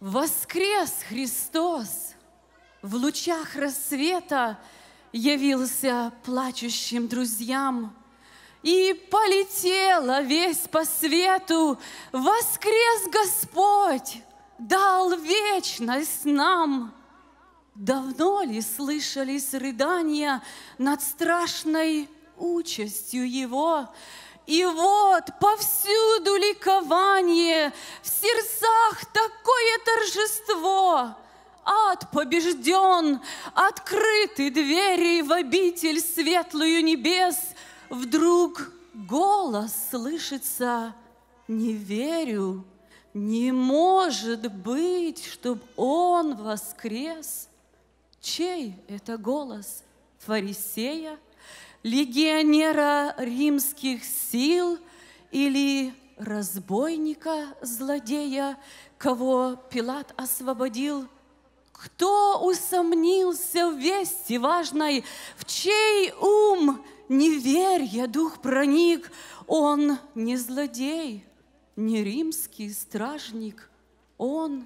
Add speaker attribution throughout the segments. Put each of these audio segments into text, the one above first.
Speaker 1: Воскрес Христос, в лучах рассвета явился плачущим друзьям. И полетела весь по свету, воскрес Господь, дал вечность нам. Давно ли слышались рыдания над страшной участью Его? И вот повсюду ликование, в сердцах такое торжество. Ад побежден, открыты двери в обитель светлую небес. Вдруг голос слышится «Не верю, не может быть, чтоб он воскрес». Чей это голос? Фарисея – легионера римских сил или разбойника, злодея, кого Пилат освободил? Кто усомнился в вести важной, в чей ум неверья дух проник? Он не злодей, не римский стражник, он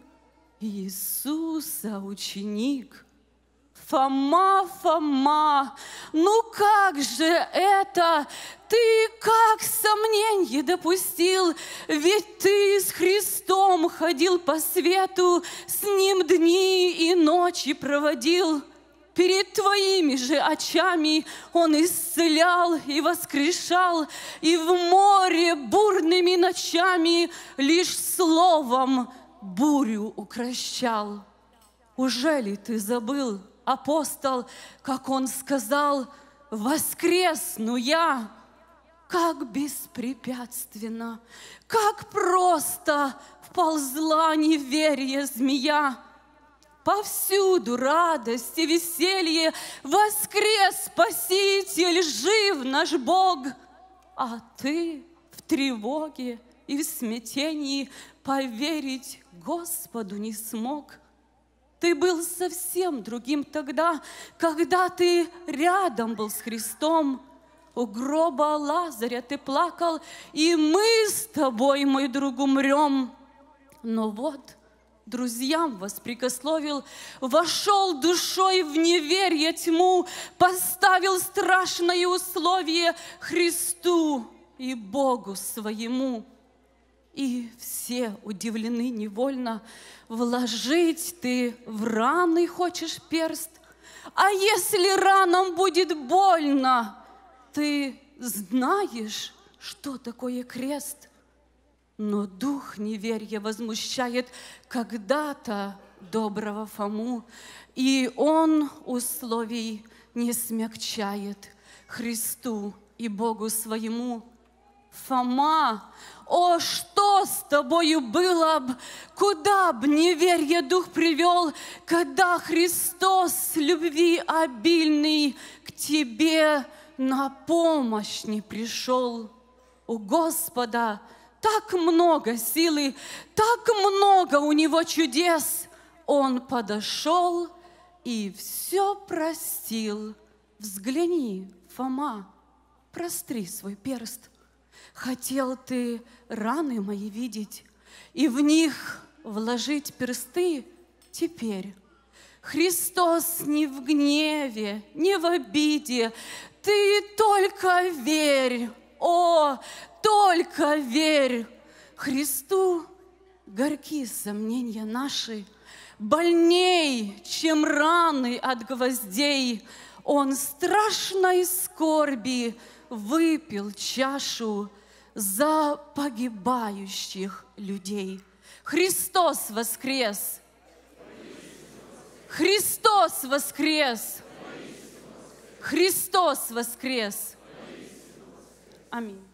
Speaker 1: Иисуса ученик – Фома, Фома, ну как же это? Ты как сомненье допустил? Ведь ты с Христом ходил по свету, с Ним дни и ночи проводил. Перед твоими же очами Он исцелял и воскрешал, и в море бурными ночами лишь словом бурю укращал. Уже ли ты забыл, апостол, как он сказал, воскресну я, как беспрепятственно, как просто вползла неверие змея. Повсюду радость и веселье, воскрес Спаситель, жив наш Бог. А ты в тревоге и в смятении поверить Господу не смог – ты был совсем другим тогда, когда ты рядом был с Христом. У гроба Лазаря ты плакал, и мы с тобой, мой друг, умрем. Но вот друзьям воспрекословил, вошел душой в неверие тьму, поставил страшное условие Христу и Богу своему и все удивлены невольно. Вложить ты в раны хочешь перст, а если ранам будет больно, ты знаешь, что такое крест. Но дух неверия возмущает когда-то доброго Фому, и он условий не смягчает Христу и Богу своему – Фома, о, что с тобою было б, куда б неверье дух привел, когда Христос любви обильный к тебе на помощь не пришел. У Господа так много силы, так много у Него чудес. Он подошел и все простил. Взгляни, Фома, простри свой перст – Хотел ты раны мои видеть и в них вложить персты теперь. Христос не в гневе, не в обиде. Ты только верь, о, только верь. Христу горьки сомнения наши, больней, чем раны от гвоздей. Он страшной скорби выпил чашу за погибающих людей. Христос воскрес! Христос воскрес! Христос воскрес! Аминь.